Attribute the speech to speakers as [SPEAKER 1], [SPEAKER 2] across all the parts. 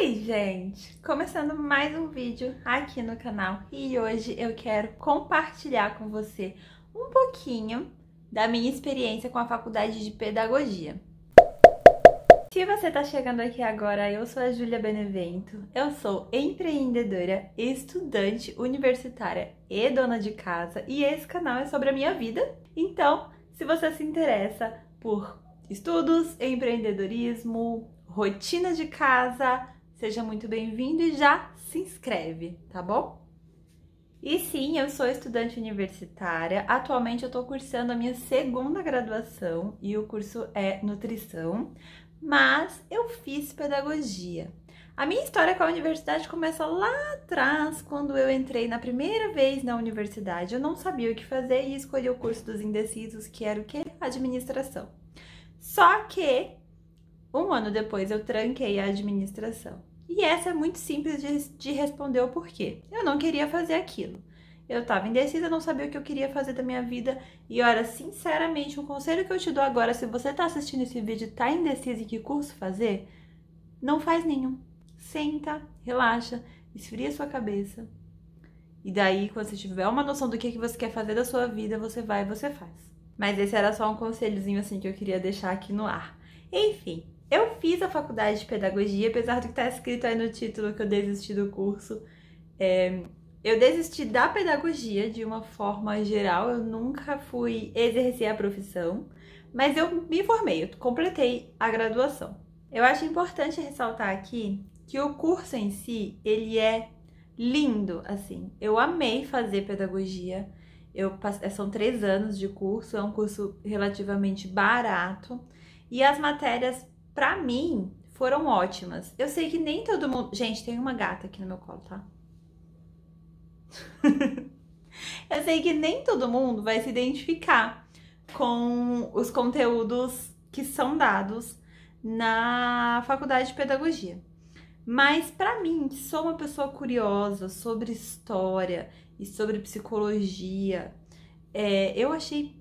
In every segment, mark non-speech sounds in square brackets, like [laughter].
[SPEAKER 1] Oi gente! Começando mais um vídeo aqui no canal e hoje eu quero compartilhar com você um pouquinho da minha experiência com a faculdade de pedagogia. Se você está chegando aqui agora, eu sou a Júlia Benevento, eu sou empreendedora, estudante universitária e dona de casa, e esse canal é sobre a minha vida. Então, se você se interessa por estudos, empreendedorismo, rotina de casa, Seja muito bem-vindo e já se inscreve, tá bom? E sim, eu sou estudante universitária. Atualmente eu estou cursando a minha segunda graduação e o curso é nutrição, mas eu fiz pedagogia. A minha história com a universidade começa lá atrás, quando eu entrei na primeira vez na universidade. Eu não sabia o que fazer e escolhi o curso dos indecisos, que era o que? Administração. Só que um ano depois eu tranquei a administração. E essa é muito simples de, de responder o porquê. Eu não queria fazer aquilo. Eu estava indecisa, não sabia o que eu queria fazer da minha vida. E olha, sinceramente, um conselho que eu te dou agora, se você está assistindo esse vídeo e está indecisa em que curso fazer, não faz nenhum. Senta, relaxa, esfria sua cabeça. E daí, quando você tiver uma noção do que, é que você quer fazer da sua vida, você vai e você faz. Mas esse era só um conselhozinho assim que eu queria deixar aqui no ar. Enfim, eu fiz a faculdade de pedagogia, apesar do que está escrito aí no título que eu desisti do curso. É, eu desisti da pedagogia de uma forma geral, eu nunca fui exercer a profissão, mas eu me formei, eu completei a graduação. Eu acho importante ressaltar aqui que o curso em si, ele é lindo, assim. Eu amei fazer pedagogia, eu é, são três anos de curso, é um curso relativamente barato, e as matérias para mim, foram ótimas. Eu sei que nem todo mundo. Gente, tem uma gata aqui no meu colo, tá? [laughs] eu sei que nem todo mundo vai se identificar com os conteúdos que são dados na faculdade de pedagogia. Mas para mim, que sou uma pessoa curiosa sobre história e sobre psicologia, é, eu achei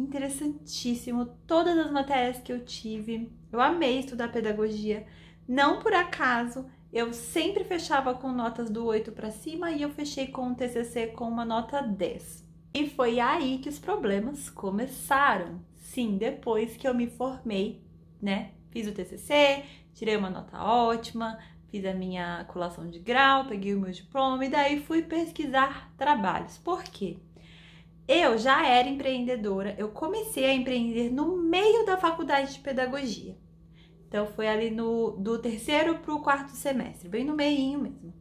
[SPEAKER 1] interessantíssimo. Todas as matérias que eu tive, eu amei estudar pedagogia. Não por acaso, eu sempre fechava com notas do 8 para cima e eu fechei com o TCC com uma nota 10. E foi aí que os problemas começaram. Sim, depois que eu me formei, né? Fiz o TCC, tirei uma nota ótima, fiz a minha colação de grau, peguei o meu diploma e daí fui pesquisar trabalhos. Por quê? Eu já era empreendedora, eu comecei a empreender no meio da faculdade de pedagogia. Então foi ali no do terceiro para o quarto semestre, bem no meio mesmo.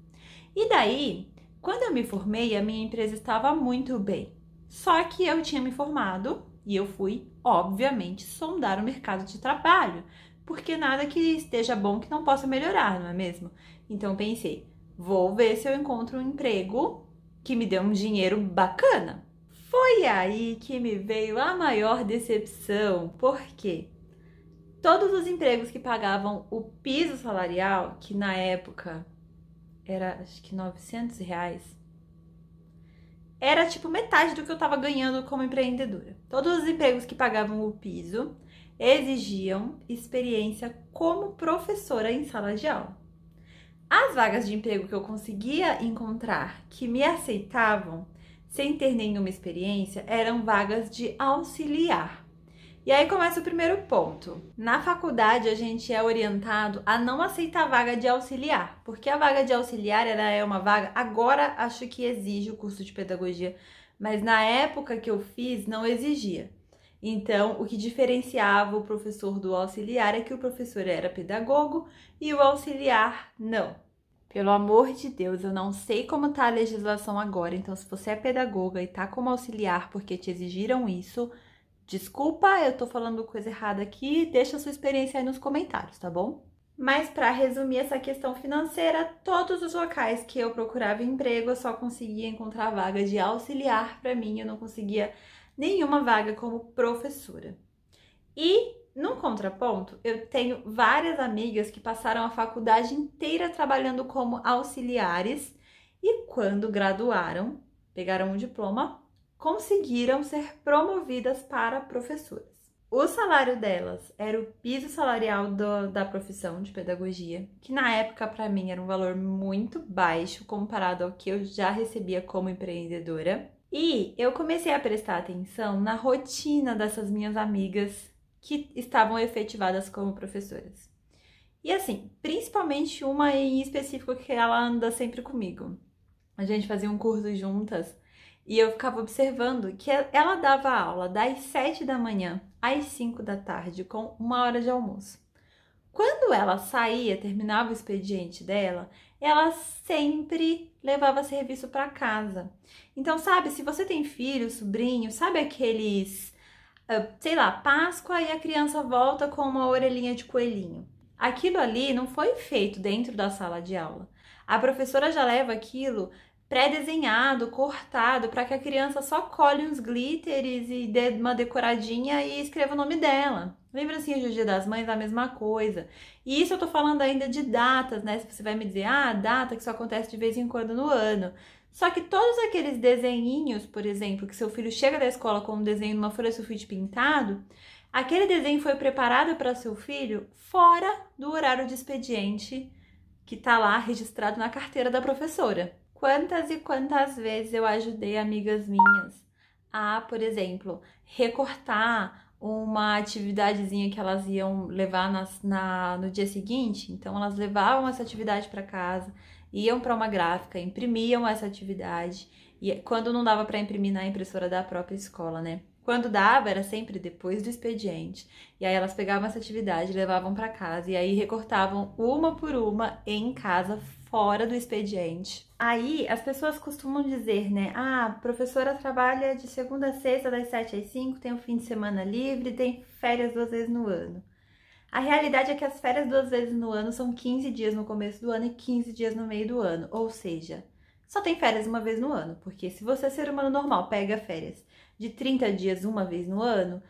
[SPEAKER 1] E daí, quando eu me formei, a minha empresa estava muito bem. Só que eu tinha me formado e eu fui, obviamente, sondar o mercado de trabalho, porque nada que esteja bom que não possa melhorar, não é mesmo? Então pensei, vou ver se eu encontro um emprego que me dê um dinheiro bacana foi aí que me veio a maior decepção, porque todos os empregos que pagavam o piso salarial, que na época era acho que 900 reais, era tipo metade do que eu estava ganhando como empreendedora. Todos os empregos que pagavam o piso exigiam experiência como professora em sala de aula. As vagas de emprego que eu conseguia encontrar que me aceitavam sem ter nenhuma experiência, eram vagas de auxiliar. E aí começa o primeiro ponto. Na faculdade, a gente é orientado a não aceitar a vaga de auxiliar, porque a vaga de auxiliar ela é uma vaga, agora acho que exige o curso de pedagogia, mas na época que eu fiz, não exigia. Então, o que diferenciava o professor do auxiliar é que o professor era pedagogo e o auxiliar não. Pelo amor de Deus, eu não sei como tá a legislação agora, então se você é pedagoga e tá como auxiliar porque te exigiram isso, desculpa, eu tô falando coisa errada aqui, deixa a sua experiência aí nos comentários, tá bom? Mas para resumir essa questão financeira, todos os locais que eu procurava emprego, eu só conseguia encontrar vaga de auxiliar para mim, eu não conseguia nenhuma vaga como professora. E num contraponto, eu tenho várias amigas que passaram a faculdade inteira trabalhando como auxiliares e quando graduaram, pegaram um diploma, conseguiram ser promovidas para professoras. O salário delas era o piso salarial do, da profissão de pedagogia, que na época para mim era um valor muito baixo comparado ao que eu já recebia como empreendedora. E eu comecei a prestar atenção na rotina dessas minhas amigas que estavam efetivadas como professoras. E assim, principalmente uma em específico que ela anda sempre comigo. A gente fazia um curso juntas e eu ficava observando que ela dava aula das 7 da manhã às 5 da tarde com uma hora de almoço. Quando ela saía, terminava o expediente dela, ela sempre levava serviço para casa. Então, sabe, se você tem filho, sobrinho, sabe aqueles ah, sei lá, Páscoa e a criança volta com uma orelhinha de coelhinho. Aquilo ali não foi feito dentro da sala de aula. A professora já leva aquilo pré-desenhado, cortado, para que a criança só colhe uns glitters e dê uma decoradinha e escreva o nome dela. Lembra assim, é o Dia das Mães, a mesma coisa. E isso eu tô falando ainda de datas, né? Se você vai me dizer, ah, data que só acontece de vez em quando no ano. Só que todos aqueles desenhinhos, por exemplo, que seu filho chega da escola com um desenho numa folha sulfite pintado, aquele desenho foi preparado para seu filho fora do horário de expediente que está lá registrado na carteira da professora. Quantas e quantas vezes eu ajudei amigas minhas a, por exemplo, recortar uma atividadezinha que elas iam levar nas, na, no dia seguinte. Então, elas levavam essa atividade para casa, iam para uma gráfica, imprimiam essa atividade, e quando não dava para imprimir na impressora da própria escola, né? Quando dava, era sempre depois do expediente. E aí elas pegavam essa atividade, levavam para casa e aí recortavam uma por uma em casa, fora do expediente. Aí as pessoas costumam dizer, né? Ah, a professora trabalha de segunda a sexta, das sete às cinco, tem o um fim de semana livre, tem férias duas vezes no ano. A realidade é que as férias duas vezes no ano são 15 dias no começo do ano e 15 dias no meio do ano, ou seja, só tem férias uma vez no ano, porque se você é ser humano normal pega férias de 30 dias uma vez no ano,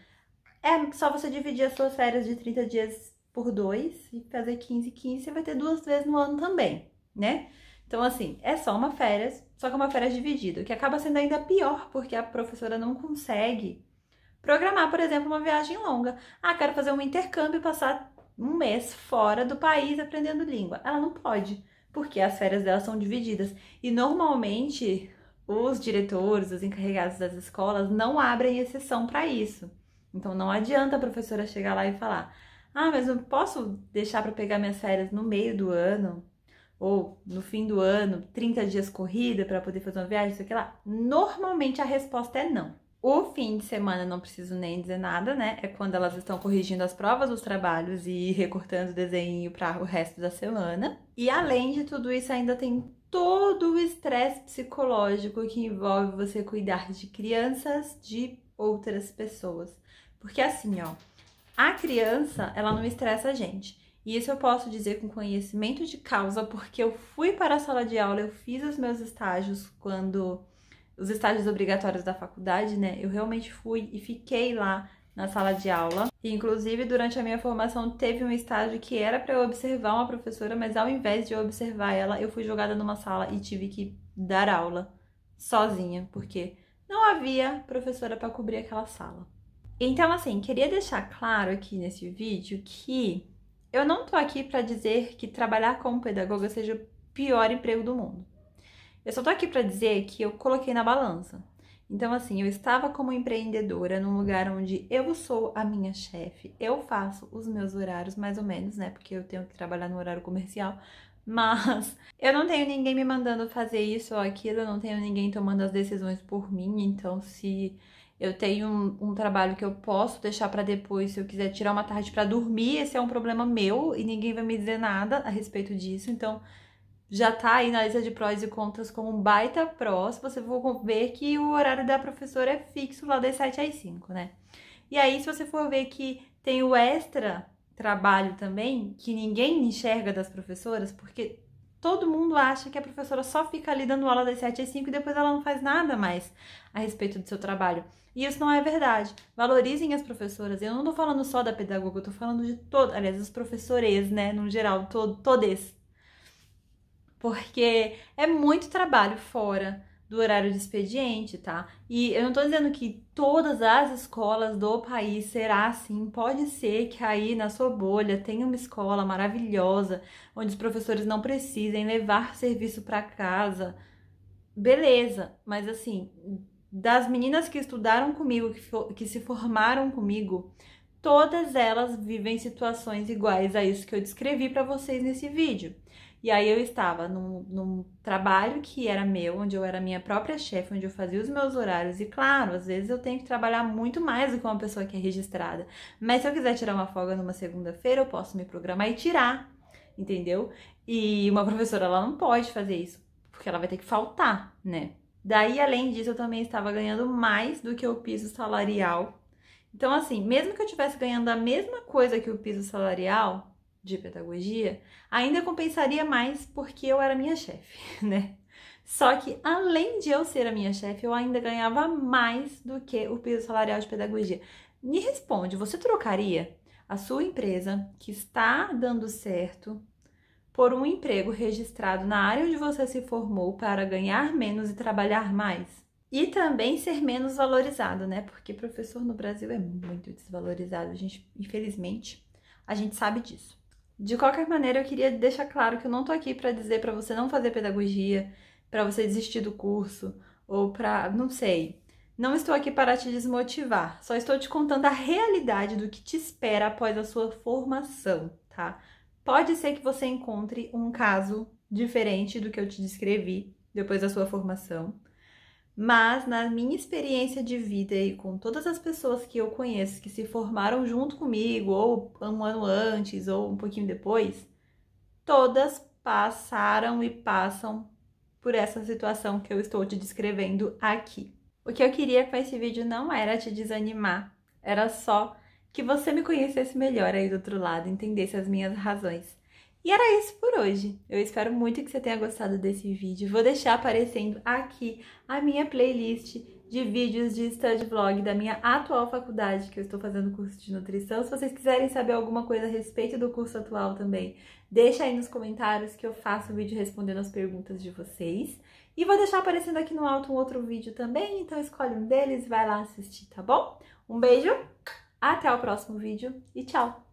[SPEAKER 1] é só você dividir as suas férias de 30 dias por dois e fazer 15, 15, você vai ter duas vezes no ano também, né? Então, assim, é só uma férias, só que é uma férias dividida, o que acaba sendo ainda pior, porque a professora não consegue Programar, por exemplo, uma viagem longa. Ah, quero fazer um intercâmbio e passar um mês fora do país aprendendo língua. Ela não pode, porque as férias dela são divididas. E normalmente os diretores, os encarregados das escolas não abrem exceção para isso. Então não adianta a professora chegar lá e falar: "Ah, mas eu posso deixar para pegar minhas férias no meio do ano ou no fim do ano, 30 dias corrida para poder fazer uma viagem, isso aqui lá". Normalmente a resposta é não. O fim de semana, não preciso nem dizer nada, né? É quando elas estão corrigindo as provas, os trabalhos e recortando o desenho para o resto da semana. E além de tudo isso, ainda tem todo o estresse psicológico que envolve você cuidar de crianças de outras pessoas. Porque assim, ó, a criança, ela não estressa a gente. E isso eu posso dizer com conhecimento de causa, porque eu fui para a sala de aula, eu fiz os meus estágios quando os estágios obrigatórios da faculdade, né? Eu realmente fui e fiquei lá na sala de aula. E, inclusive, durante a minha formação, teve um estágio que era para eu observar uma professora, mas ao invés de eu observar ela, eu fui jogada numa sala e tive que dar aula sozinha, porque não havia professora para cobrir aquela sala. Então, assim, queria deixar claro aqui nesse vídeo que eu não tô aqui para dizer que trabalhar como pedagoga seja o pior emprego do mundo. Eu só tô aqui para dizer que eu coloquei na balança. Então, assim, eu estava como empreendedora num lugar onde eu sou a minha chefe, eu faço os meus horários, mais ou menos, né? Porque eu tenho que trabalhar no horário comercial. [laughs] Mas eu não tenho ninguém me mandando fazer isso ou aquilo, eu não tenho ninguém tomando as decisões por mim. Então, se eu tenho um, um trabalho que eu posso deixar para depois, se eu quiser tirar uma tarde para dormir, esse é um problema meu e ninguém vai me dizer nada a respeito disso. Então, já tá aí na lista de prós e contras como um baita prós, você vai ver que o horário da professora é fixo lá das 7 às 5, né? E aí, se você for ver que tem o extra trabalho também, que ninguém enxerga das professoras, porque todo mundo acha que a professora só fica ali dando aula das 7 às 5 e depois ela não faz nada mais a respeito do seu trabalho. E isso não é verdade. Valorizem as professoras. Eu não tô falando só da pedagoga, eu tô falando de todas, aliás, as professores, né, no geral, todo, todes porque é muito trabalho fora do horário de expediente, tá? E eu não tô dizendo que todas as escolas do país será assim. Pode ser que aí na sua bolha tenha uma escola maravilhosa onde os professores não precisem levar serviço para casa. Beleza, mas assim, das meninas que estudaram comigo, que, for, que se formaram comigo, todas elas vivem situações iguais a isso que eu descrevi para vocês nesse vídeo. E aí eu estava num, num, trabalho que era meu, onde eu era minha própria chefe, onde eu fazia os meus horários. E claro, às vezes eu tenho que trabalhar muito mais do que uma pessoa que é registrada. Mas se eu quiser tirar uma folga numa segunda-feira, eu posso me programar e tirar, entendeu? E uma professora, ela não pode fazer isso, porque ela vai ter que faltar, né? Daí, além disso, eu também estava ganhando mais do que o piso salarial. Então, assim, mesmo que eu estivesse ganhando a mesma coisa que o piso salarial, de pedagogia, ainda compensaria mais porque eu era minha chefe, [laughs] né? Só que além de eu ser a minha chefe, eu ainda ganhava mais do que o piso salarial de pedagogia. Me responde, você trocaria a sua empresa que está dando certo por um emprego registrado na área onde você se formou para ganhar menos e trabalhar mais? E também ser menos valorizado, né? Porque professor no Brasil é muito desvalorizado, a gente, infelizmente, a gente sabe disso. De qualquer maneira, eu queria deixar claro que eu não tô aqui para dizer para você não fazer pedagogia, para você desistir do curso ou para, não sei. Não estou aqui para te desmotivar, só estou te contando a realidade do que te espera após a sua formação, tá? Pode ser que você encontre um caso diferente do que eu te descrevi depois da sua formação. Mas na minha experiência de vida e com todas as pessoas que eu conheço que se formaram junto comigo, ou um ano antes, ou um pouquinho depois, todas passaram e passam por essa situação que eu estou te descrevendo aqui. O que eu queria com esse vídeo não era te desanimar, era só que você me conhecesse melhor aí do outro lado, entendesse as minhas razões. E era isso por hoje. Eu espero muito que você tenha gostado desse vídeo. Vou deixar aparecendo aqui a minha playlist de vídeos de study vlog da minha atual faculdade, que eu estou fazendo curso de nutrição. Se vocês quiserem saber alguma coisa a respeito do curso atual também, deixa aí nos comentários que eu faço o vídeo respondendo as perguntas de vocês. E vou deixar aparecendo aqui no alto um outro vídeo também, então escolhe um deles e vai lá assistir, tá bom? Um beijo, até o próximo vídeo e tchau!